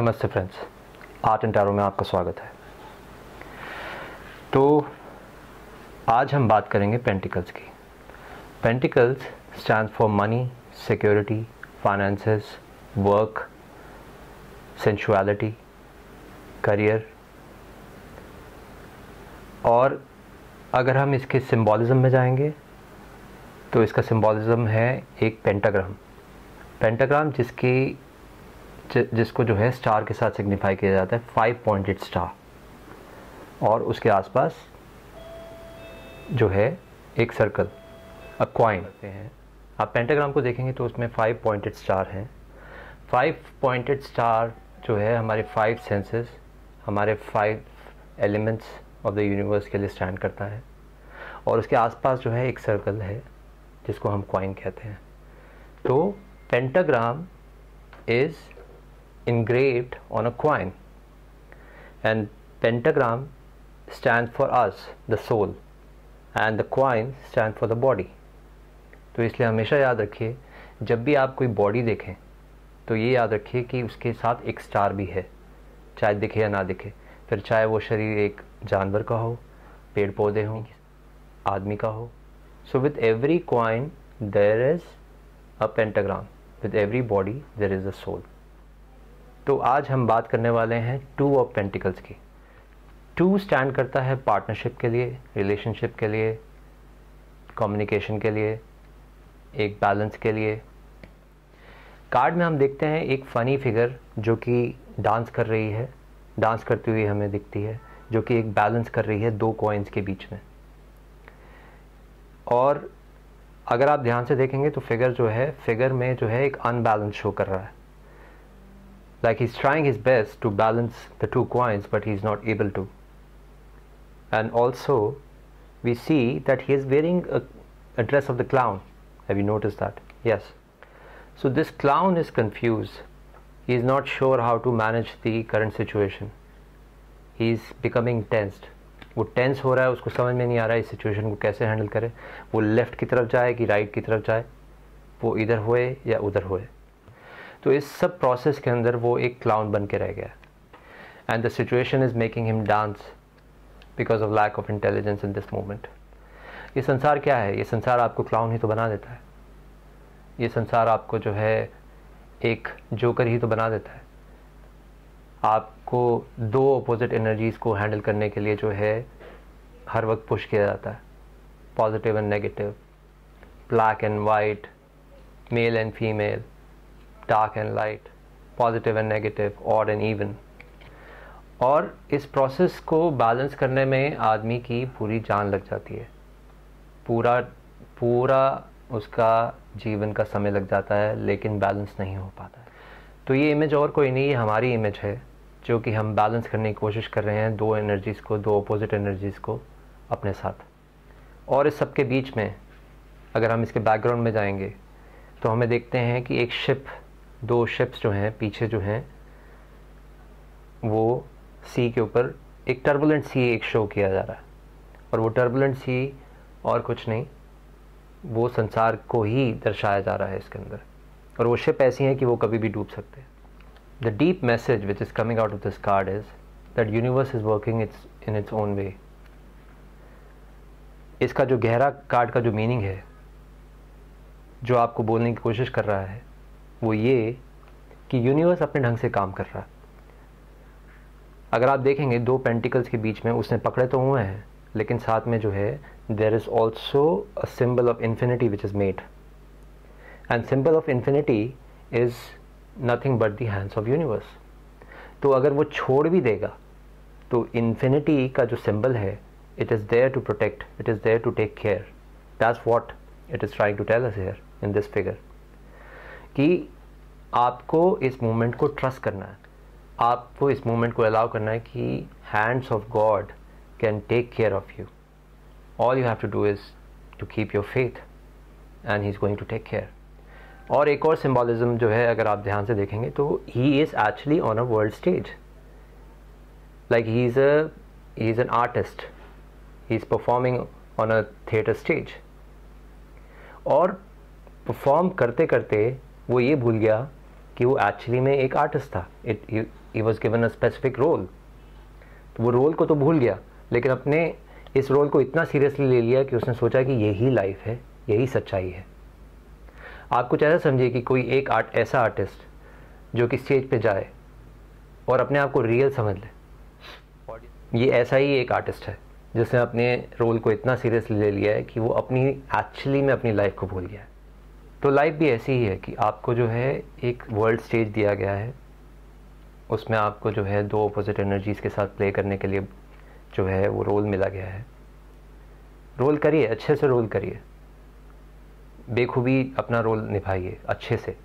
नमस्ते friends art and tarot में आपका स्वागत है तो आज हम बात करेंगे पेंटिकल्स की pentacles stand for money security finances work sensuality career और अगर हम इसके सिंबोलिज्म में जाएंगे तो इसका सिंबोलिज्म है एक पेंटाग्राम पेंटाग्राम जिसकी जिसको जो है स्टार के साथ सिग्निफाई किया जाता है फाइव पॉइंटेड स्टार और उसके आसपास जो है एक सर्कल अ क्वाइन हैं आप पेंटाग्राम को देखेंगे तो उसमें फाइव पॉइंटेड स्टार हैं फाइव पॉइंटेड स्टार जो है हमारे फाइव सेंसेस हमारे five elements of the universe के लिए स्टैंड करता है और उसके आसपास जो है एक सर्कल है जिसको हम क्वाइन कहते हैं तो pentagram is engraved on a coin. And pentagram stands for us, the soul, and the coin stands for the body. तो इसलिए हमेशा याद रखिए जब भी आप कोई बॉडी देखें तो ये याद रखिए कि उसके साथ एक स्टार भी है चाहे दिखे या ना दिखे फिर चाहे वो शरीर एक जानवर का हो पेड़ पौधे हों आदमी का हो so with every coin there is a pentagram with every body there is a soul तो आज हम बात करने वाले हैं टू ऑफ पेंटिकल्स की टू स्टैंड करता है पार्टनरशिप के लिए रिलेशनशिप के लिए कम्युनिकेशन के लिए एक बैलेंस के लिए कार्ड में हम देखते हैं एक फ़नी फिगर जो कि डांस कर रही है डांस करती हुई हमें दिखती है जो कि एक बैलेंस कर रही है दो कॉइन्स के बीच में और अगर आप ध्यान से देखेंगे तो फिगर जो है फिगर में जो है एक अनबैलेंस शो कर रहा है like he's trying his best to balance the two coins but he's not able to and also we see that he is wearing a, a dress of the clown have you noticed that yes so this clown is confused he is not sure how to manage the current situation he is becoming tensed वो tense हो रहा है उसको समझ में नहीं आ रहा है इस सिचुएशन को कैसे हैंडल करे वो लेफ़्ट की तरफ जाए कि राइट की तरफ जाए वो इधर होए या उधर होए तो इस सब प्रोसेस के अंदर वो एक क्लाउन बन के रह गया and the situation is making him dance because of lack of intelligence in this moment ये संसार क्या है ये संसार आपको क्लाउन ही तो बना देता है ये संसार आपको जो है एक जोकर ही तो बना देता है आपको दो अपोजिट एनर्जीज़ को हैंडल करने के लिए जो है हर वक्त पुश किया जाता है positive and negative black and white male and female dark and light positive and negative और एंड इवन और इस प्रोसेस को बैलेंस करने में आदमी की पूरी जान लग जाती है पूरा पूरा उसका जीवन का समय लग जाता है लेकिन बैलेंस नहीं हो पाता है तो ये इमेज और कोई नहीं हमारी इमेज है जो कि हम बैलेंस करने की कोशिश कर रहे हैं दो एनर्जीज़ को दो अपोजिट एनर्जीज़ को अपने साथ और इस सब के बीच में अगर हम इसके बैकग्राउंड में जाएंगे तो हमें देखते हैं कि एक शिप दो शिप्स जो हैं पीछे जो हैं वो सी के ऊपर एक टर्बुलेंट सी एक शो किया जा रहा है और वो टर्बुलेंट सी और कुछ नहीं वो संसार को ही दर्शाया जा रहा है इसके अंदर और वो शिप ऐसी हैं कि वो कभी भी डूब सकते हैं the deep message which is coming out of this card is that universe is working it's in its own way इसका जो गहरा कार्ड का जो मीनिंग है जो आपको बोलने की कोशिश कर रहा है वो ये कि यूनिवर्स अपने ढंग से काम कर रहा है अगर आप देखेंगे दो पेंटिकल्स के बीच में उसने पकड़े तो हुए हैं लेकिन साथ में जो है there is also a symbol of infinity which is made and symbol of infinity is nothing but the hands of universe तो अगर वो छोड़ भी देगा तो इन्फिनिटी का जो सिम्बल है it is there to protect it is there to take care that's what it is trying to tell us here in this figure कि आपको इस मूवमेंट को ट्रस्ट करना है आपको इस मूवमेंट को अलाउ करना है कि hands of God can take care of you all you have to do is to keep your faith and he is going to take care और एक और सिम्बॉलिज्म जो है अगर आप ध्यान से देखेंगे तो he is actually on a world stage like he is a he is an artist he is performing on a theatre stage और परफॉर्म करते करते वो ये भूल गया कि वो एक्चुअली में एक आर्टिस्ट था it he was given a specific role तो वो रोल को तो भूल गया लेकिन अपने इस रोल को इतना सीरियसली ले लिया कि उसने सोचा कि यही लाइफ है यही सच्चाई है आप कुछ ऐसा समझिए कि कोई एक आर्ट ऐसा आर्टिस्ट जो कि स्टेज पे जाए और अपने आप को रियल समझ ले ये ऐसा ही एक आर्टिस्ट है जिसने अपने रोल को इतना सीरियसली ले लिया है कि वो अपनी एक्चुअली में अपनी लाइफ को भूल गया है तो लाइफ भी ऐसी ही है कि आपको जो है एक वर्ल्ड स्टेज दिया गया है उसमें आपको जो है दो अपोजिट एनर्जीज़ के साथ प्ले करने के लिए जो है वो रोल मिला गया है रोल करिए अच्छे से रोल करिए बेखूबी अपना रोल निभाइए अच्छे से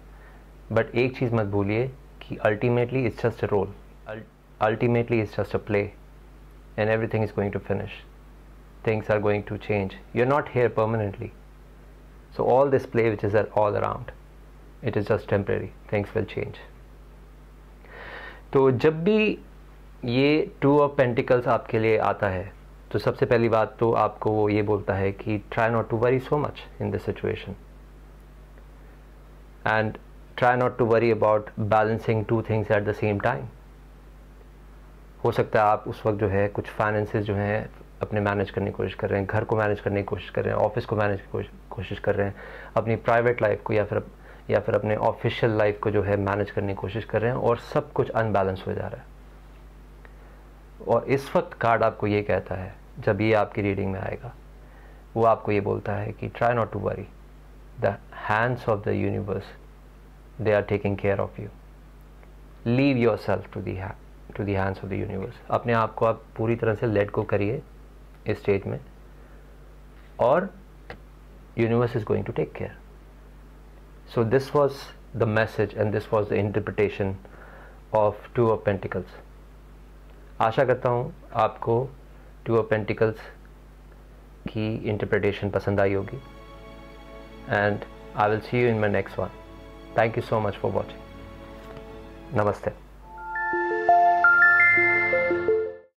बट एक चीज़ मत भूलिए कि ultimately it's just a role ultimately it's just a play and everything is going to finish things are going to change you are not here permanently So all this play which is all around, it is just temporary. Things will change. तो जब भी ये to of pentacles आपके लिए आता है तो सबसे पहली बात तो आपको वो ये बोलता है कि try not to worry so much in this situation and try not to worry about balancing two things at the same time हो सकता है आप उस वक्त जो है कुछ फाइनेंसेस जो हैं अपने मैनेज करने की कोशिश कर रहे हैं घर को मैनेज करने की कोशिश कर रहे हैं ऑफिस को मैनेज की कोशिश कर रहे हैं अपनी प्राइवेट लाइफ को या फिर या फिर अपने ऑफिशियल लाइफ को जो है मैनेज करने की कोशिश कर रहे हैं और सब कुछ अनबैलेंस हो जा रहा है और इस वक्त कार्ड आपको ये कहता है जब ये आपकी रीडिंग में आएगा वो आपको ये बोलता है कि try not to worry the hands of the universe they are taking care of you leave yourself to the hands of the universe अपने आप को आप पूरी तरह से लेट गो करिए इस स्टेज में और universe is going to take care so this was the message and this was the interpretation of two of pentacles आशा करता हूँ आपको टू ऑफ पेंटिकल्स की इंटरप्रिटेशन पसंद आई होगी and I will see you in my next one thank you so much for watching नमस्ते